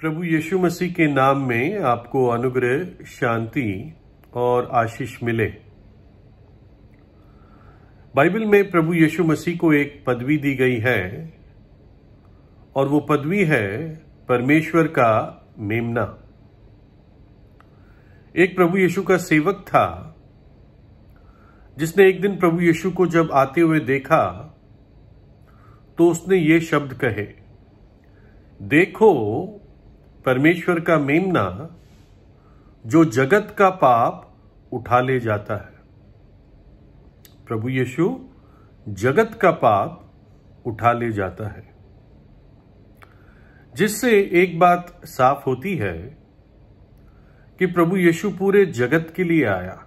प्रभु यीशु मसीह के नाम में आपको अनुग्रह शांति और आशीष मिले बाइबल में प्रभु यीशु मसीह को एक पदवी दी गई है और वो पदवी है परमेश्वर का मेमना एक प्रभु यीशु का सेवक था जिसने एक दिन प्रभु यीशु को जब आते हुए देखा तो उसने ये शब्द कहे देखो परमेश्वर का मेमना जो जगत का पाप उठा ले जाता है प्रभु यीशु जगत का पाप उठा ले जाता है जिससे एक बात साफ होती है कि प्रभु यीशु पूरे जगत के लिए आया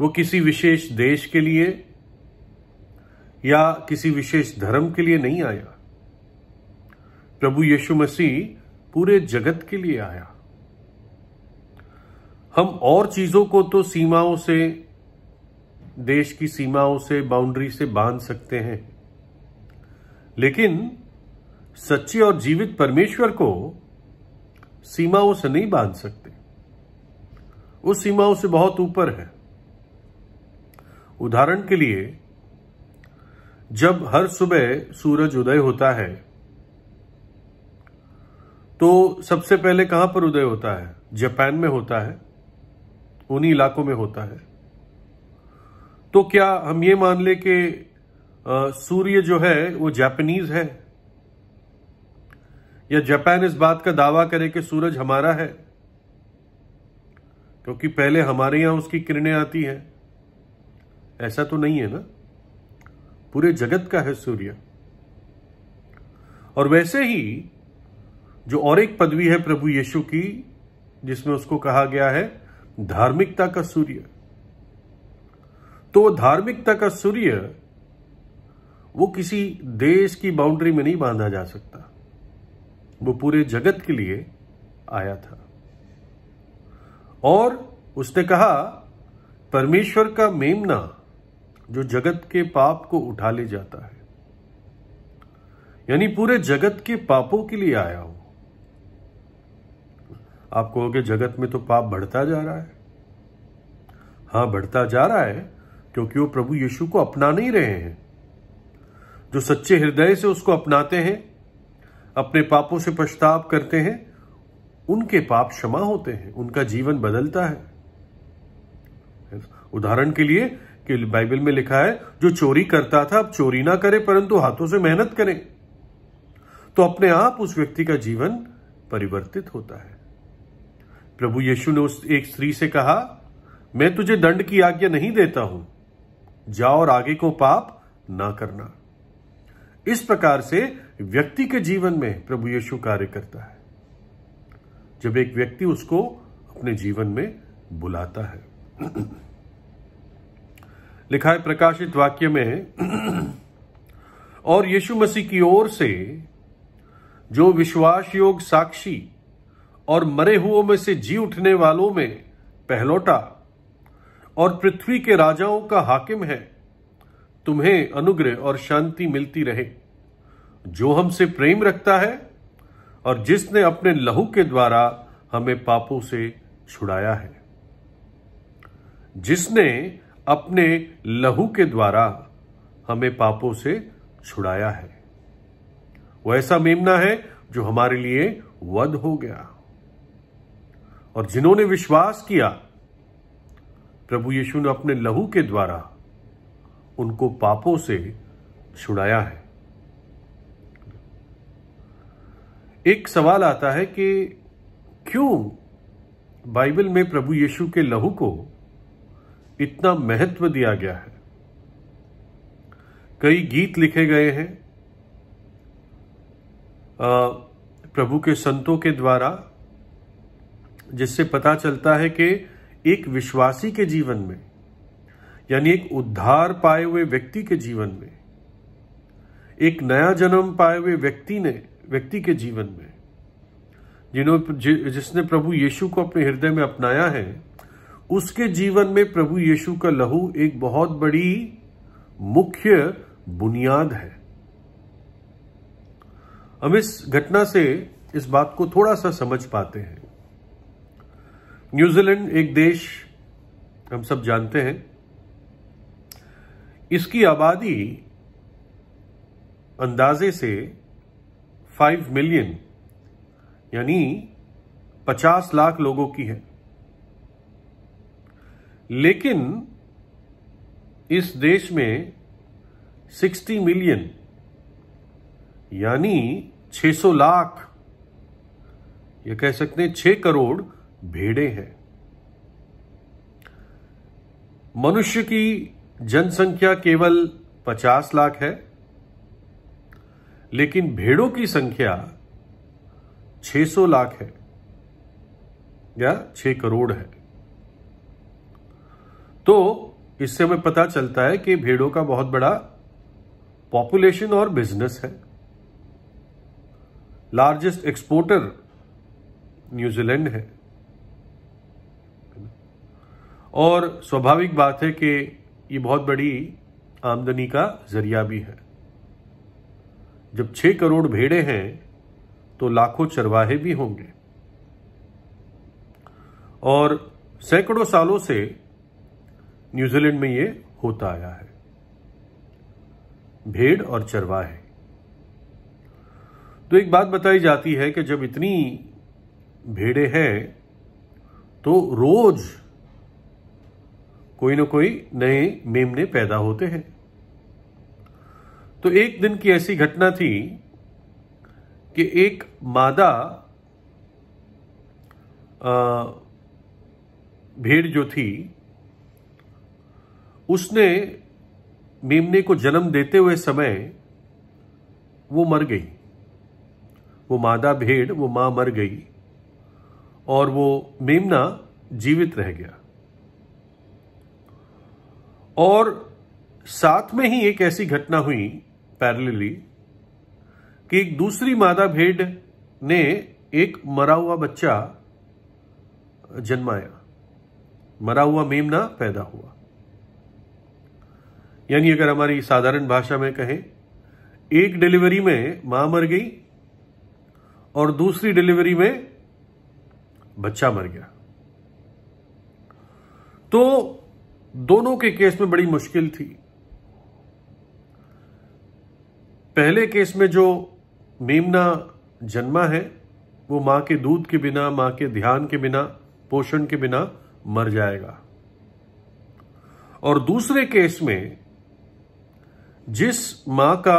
वो किसी विशेष देश के लिए या किसी विशेष धर्म के लिए नहीं आया प्रभु यीशु मसीह पूरे जगत के लिए आया हम और चीजों को तो सीमाओं से देश की सीमाओं से बाउंड्री से बांध सकते हैं लेकिन सच्चे और जीवित परमेश्वर को सीमाओं से नहीं बांध सकते उस सीमाओं से बहुत ऊपर है उदाहरण के लिए जब हर सुबह सूरज उदय होता है तो सबसे पहले कहां पर उदय होता है जापान में होता है उन्हीं इलाकों में होता है तो क्या हम ये मान ले कि सूर्य जो है वो जापानीज है या जापान इस बात का दावा करे कि सूरज हमारा है क्योंकि पहले हमारे यहां उसकी किरणें आती हैं ऐसा तो नहीं है ना पूरे जगत का है सूर्य और वैसे ही जो और एक पदवी है प्रभु यीशु की जिसमें उसको कहा गया है धार्मिकता का सूर्य तो धार्मिकता का सूर्य वो किसी देश की बाउंड्री में नहीं बांधा जा सकता वो पूरे जगत के लिए आया था और उसने कहा परमेश्वर का मेमना जो जगत के पाप को उठा ले जाता है यानी पूरे जगत के पापों के लिए आया हूं आप कहोगे जगत में तो पाप बढ़ता जा रहा है हां बढ़ता जा रहा है क्योंकि वो प्रभु यीशु को अपना नहीं रहे हैं जो सच्चे हृदय से उसको अपनाते हैं अपने पापों से पछताप करते हैं उनके पाप क्षमा होते हैं उनका जीवन बदलता है उदाहरण के लिए कि बाइबल में लिखा है जो चोरी करता था अब चोरी ना करे परंतु हाथों से मेहनत करे तो अपने आप उस व्यक्ति का जीवन परिवर्तित होता है प्रभु यीशु ने उस एक स्त्री से कहा मैं तुझे दंड की आज्ञा नहीं देता हूं जाओ और आगे को पाप ना करना इस प्रकार से व्यक्ति के जीवन में प्रभु यीशु कार्य करता है जब एक व्यक्ति उसको अपने जीवन में बुलाता है लिखा है प्रकाशित वाक्य में और यीशु मसीह की ओर से जो विश्वास योग साक्षी और मरे हुओं में से जी उठने वालों में पहलौटा और पृथ्वी के राजाओं का हाकिम है तुम्हें अनुग्रह और शांति मिलती रहे जो हमसे प्रेम रखता है और जिसने अपने लहू के द्वारा हमें पापों से छुड़ाया है जिसने अपने लहू के द्वारा हमें पापों से छुड़ाया है वो ऐसा मेमना है जो हमारे लिए वध हो गया और जिन्होंने विश्वास किया प्रभु यीशु ने अपने लहू के द्वारा उनको पापों से छुड़ाया है एक सवाल आता है कि क्यों बाइबल में प्रभु यीशु के लहू को इतना महत्व दिया गया है कई गीत लिखे गए हैं प्रभु के संतों के द्वारा जिससे पता चलता है कि एक विश्वासी के जीवन में यानी एक उद्धार पाए हुए व्यक्ति के जीवन में एक नया जन्म पाए हुए व्यक्ति ने व्यक्ति के जीवन में जिन्होंने जि, जिसने प्रभु यीशु को अपने हृदय में अपनाया है उसके जीवन में प्रभु यीशु का लहू एक बहुत बड़ी मुख्य बुनियाद है हम इस घटना से इस बात को थोड़ा सा समझ पाते हैं न्यूजीलैंड एक देश हम सब जानते हैं इसकी आबादी अंदाजे से फाइव मिलियन यानी पचास लाख लोगों की है लेकिन इस देश में सिक्सटी मिलियन यानी 600 लाख या कह सकते हैं 6 करोड़ भेड़े हैं मनुष्य की जनसंख्या केवल 50 लाख है लेकिन भेड़ों की संख्या 600 लाख है या 6 करोड़ है तो इससे हमें पता चलता है कि भेड़ों का बहुत बड़ा पॉपुलेशन और बिजनेस है लार्जेस्ट एक्सपोर्टर न्यूजीलैंड है और स्वाभाविक बात है कि ये बहुत बड़ी आमदनी का जरिया भी है जब छह करोड़ भेड़े हैं तो लाखों चरवाहे भी होंगे और सैकड़ों सालों से न्यूजीलैंड में ये होता आया है भेड़ और चरवाहे तो एक बात बताई जाती है कि जब इतनी भेड़े हैं तो रोज़ कोई ना कोई नए मेमने पैदा होते हैं तो एक दिन की ऐसी घटना थी कि एक मादा भेड़ जो थी उसने मेमने को जन्म देते हुए समय वो मर गई वो मादा भेड़ वो मां मर गई और वो मेमना जीवित रह गया और साथ में ही एक ऐसी घटना हुई पैरेलली कि एक दूसरी मादा भेड़ ने एक मरा हुआ बच्चा जन्माया मरा हुआ मेमना पैदा हुआ यानी अगर हमारी साधारण भाषा में कहें एक डिलीवरी में मां मर गई और दूसरी डिलीवरी में बच्चा मर गया तो दोनों के केस में बड़ी मुश्किल थी पहले केस में जो मेमना जन्मा है वो मां के दूध के बिना मां के ध्यान के बिना पोषण के बिना मर जाएगा और दूसरे केस में जिस मां का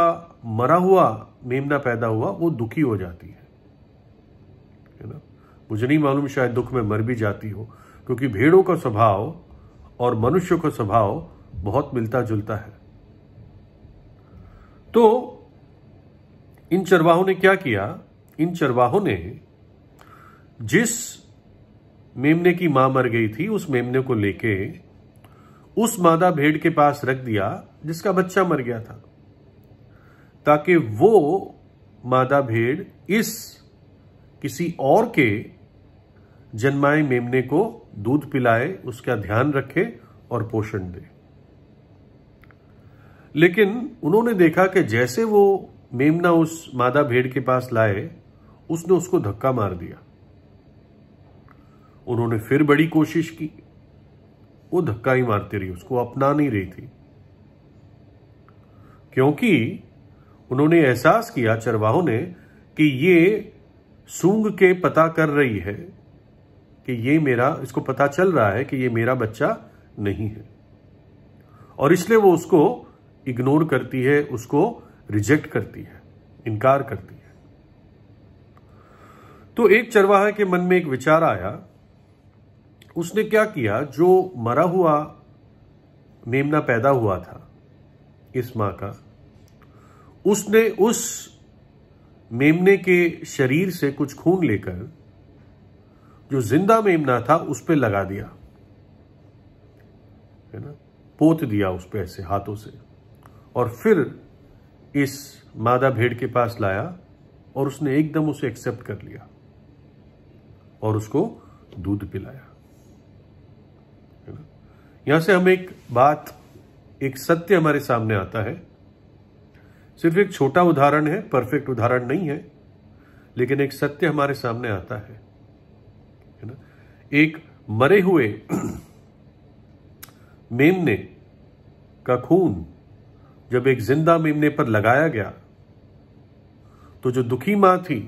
मरा हुआ मेमना पैदा हुआ वो दुखी हो जाती है ना मुझे नहीं मालूम शायद दुख में मर भी जाती हो क्योंकि भेड़ों का स्वभाव और मनुष्य का स्वभाव बहुत मिलता जुलता है तो इन चरवाहों ने क्या किया इन चरवाहों ने जिस मेमने की मां मर गई थी उस मेमने को लेके उस मादा भेड़ के पास रख दिया जिसका बच्चा मर गया था ताकि वो मादा भेड़ इस किसी और के जन्माए मेमने को दूध पिलाए उसका ध्यान रखे और पोषण दे लेकिन उन्होंने देखा कि जैसे वो मेमना उस मादा भेड़ के पास लाए उसने उसको धक्का मार दिया उन्होंने फिर बड़ी कोशिश की वो धक्का ही मारती रही उसको अपना नहीं रही थी क्योंकि उन्होंने एहसास किया चरवाहों ने कि ये सूंग के पता कर रही है कि ये मेरा इसको पता चल रहा है कि ये मेरा बच्चा नहीं है और इसलिए वो उसको इग्नोर करती है उसको रिजेक्ट करती है इनकार करती है तो एक चरवाहा के मन में एक विचार आया उसने क्या किया जो मरा हुआ मेमना पैदा हुआ था इस मां का उसने उस मेमने के शरीर से कुछ खून लेकर जो जिंदा मेमना था उस पर लगा दिया है ना पोत दिया उस पर ऐसे हाथों से और फिर इस मादा भेड़ के पास लाया और उसने एकदम उसे एक्सेप्ट कर लिया और उसको दूध पिलाया यहां से हम एक बात एक सत्य हमारे सामने आता है सिर्फ एक छोटा उदाहरण है परफेक्ट उदाहरण नहीं है लेकिन एक सत्य हमारे सामने आता है एक मरे हुए मेमने का खून जब एक जिंदा मेमने पर लगाया गया तो जो दुखी मां थी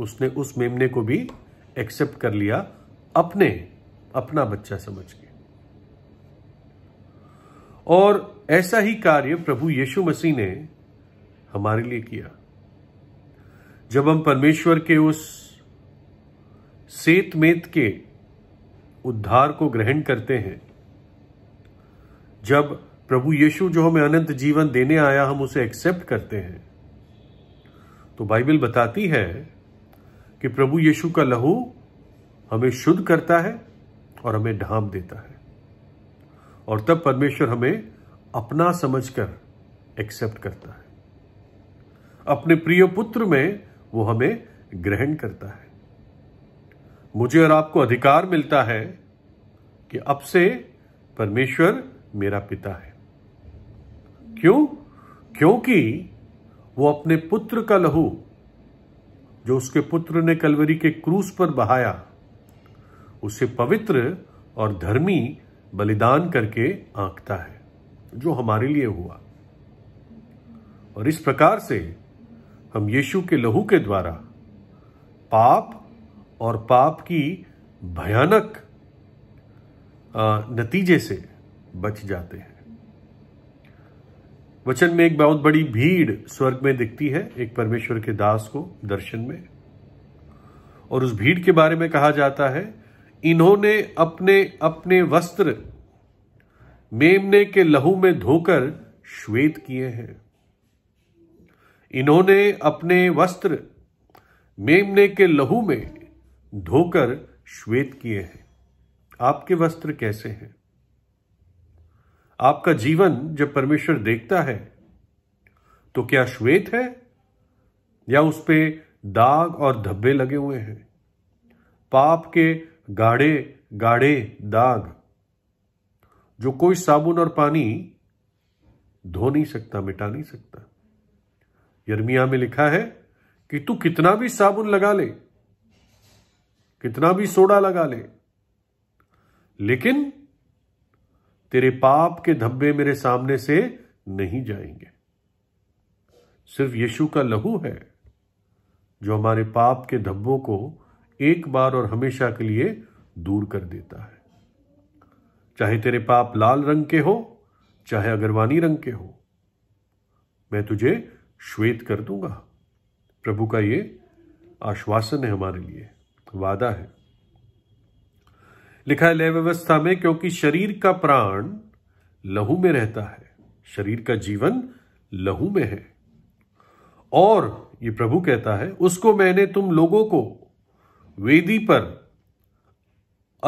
उसने उस मेमने को भी एक्सेप्ट कर लिया अपने अपना बच्चा समझ के और ऐसा ही कार्य प्रभु यीशु मसीह ने हमारे लिए किया जब हम परमेश्वर के उस सेत मेत के उद्धार को ग्रहण करते हैं जब प्रभु यीशु जो हमें अनंत जीवन देने आया हम उसे एक्सेप्ट करते हैं तो बाइबल बताती है कि प्रभु यीशु का लहू हमें शुद्ध करता है और हमें ढांप देता है और तब परमेश्वर हमें अपना समझकर एक्सेप्ट करता है अपने प्रिय पुत्र में वो हमें ग्रहण करता है मुझे और आपको अधिकार मिलता है कि अब से परमेश्वर मेरा पिता है क्यों क्योंकि वो अपने पुत्र का लहू जो उसके पुत्र ने कलवरी के क्रूस पर बहाया उसे पवित्र और धर्मी बलिदान करके आंकता है जो हमारे लिए हुआ और इस प्रकार से हम यीशु के लहू के द्वारा पाप और पाप की भयानक नतीजे से बच जाते हैं वचन में एक बहुत बड़ी भीड़ स्वर्ग में दिखती है एक परमेश्वर के दास को दर्शन में और उस भीड़ के बारे में कहा जाता है इन्होंने अपने अपने वस्त्र मेमने के लहू में धोकर श्वेत किए हैं इन्होंने अपने वस्त्र मेमने के लहू में धोकर श्वेत किए हैं आपके वस्त्र कैसे हैं आपका जीवन जब परमेश्वर देखता है तो क्या श्वेत है या उस पर दाग और धब्बे लगे हुए हैं पाप के गाढ़े गाढ़े दाग जो कोई साबुन और पानी धो नहीं सकता मिटा नहीं सकता यर्मिया में लिखा है कि तू कितना भी साबुन लगा ले कितना भी सोडा लगा ले लेकिन तेरे पाप के धब्बे मेरे सामने से नहीं जाएंगे सिर्फ यीशु का लहू है जो हमारे पाप के धब्बों को एक बार और हमेशा के लिए दूर कर देता है चाहे तेरे पाप लाल रंग के हो चाहे अगरवानी रंग के हो मैं तुझे श्वेत कर दूंगा प्रभु का ये आश्वासन है हमारे लिए वादा है लिखा है लय व्यवस्था में क्योंकि शरीर का प्राण लहू में रहता है शरीर का जीवन लहू में है और ये प्रभु कहता है उसको मैंने तुम लोगों को वेदी पर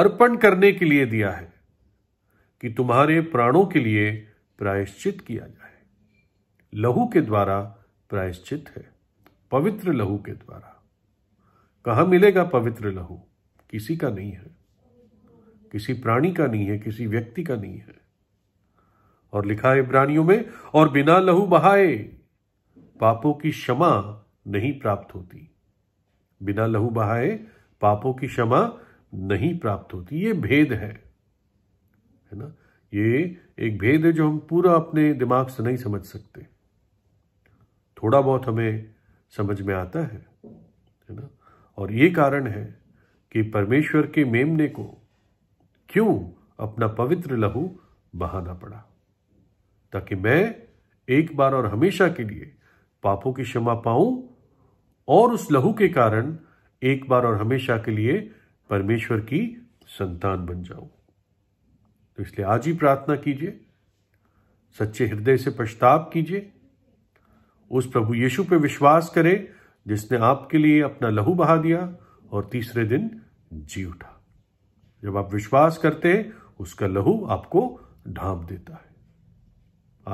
अर्पण करने के लिए दिया है कि तुम्हारे प्राणों के लिए प्रायश्चित किया जाए लहू के द्वारा प्रायश्चित है पवित्र लहू के द्वारा कहा मिलेगा पवित्र लहू किसी का नहीं है किसी प्राणी का नहीं है किसी व्यक्ति का नहीं है और लिखा है प्राणियों में और बिना लहू बहाए पापों की क्षमा नहीं प्राप्त होती बिना लहू बहाए पापों की क्षमा नहीं प्राप्त होती ये भेद है है ना ये एक भेद है जो हम पूरा अपने दिमाग से नहीं समझ सकते थोड़ा बहुत हमें समझ में आता है है ना और ये कारण है कि परमेश्वर के मेमने को क्यों अपना पवित्र लहू बहाना पड़ा ताकि मैं एक बार और हमेशा के लिए पापों की क्षमा पाऊं और उस लहू के कारण एक बार और हमेशा के लिए परमेश्वर की संतान बन जाऊं तो इसलिए आज ही प्रार्थना कीजिए सच्चे हृदय से पश्चाताप कीजिए उस प्रभु यीशु पर विश्वास करें जिसने आपके लिए अपना लहू बहा दिया और तीसरे दिन जी उठा जब आप विश्वास करते हैं उसका लहू आपको ढांप देता है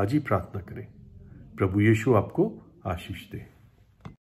आज ही प्रार्थना करें प्रभु यीशु आपको आशीष दें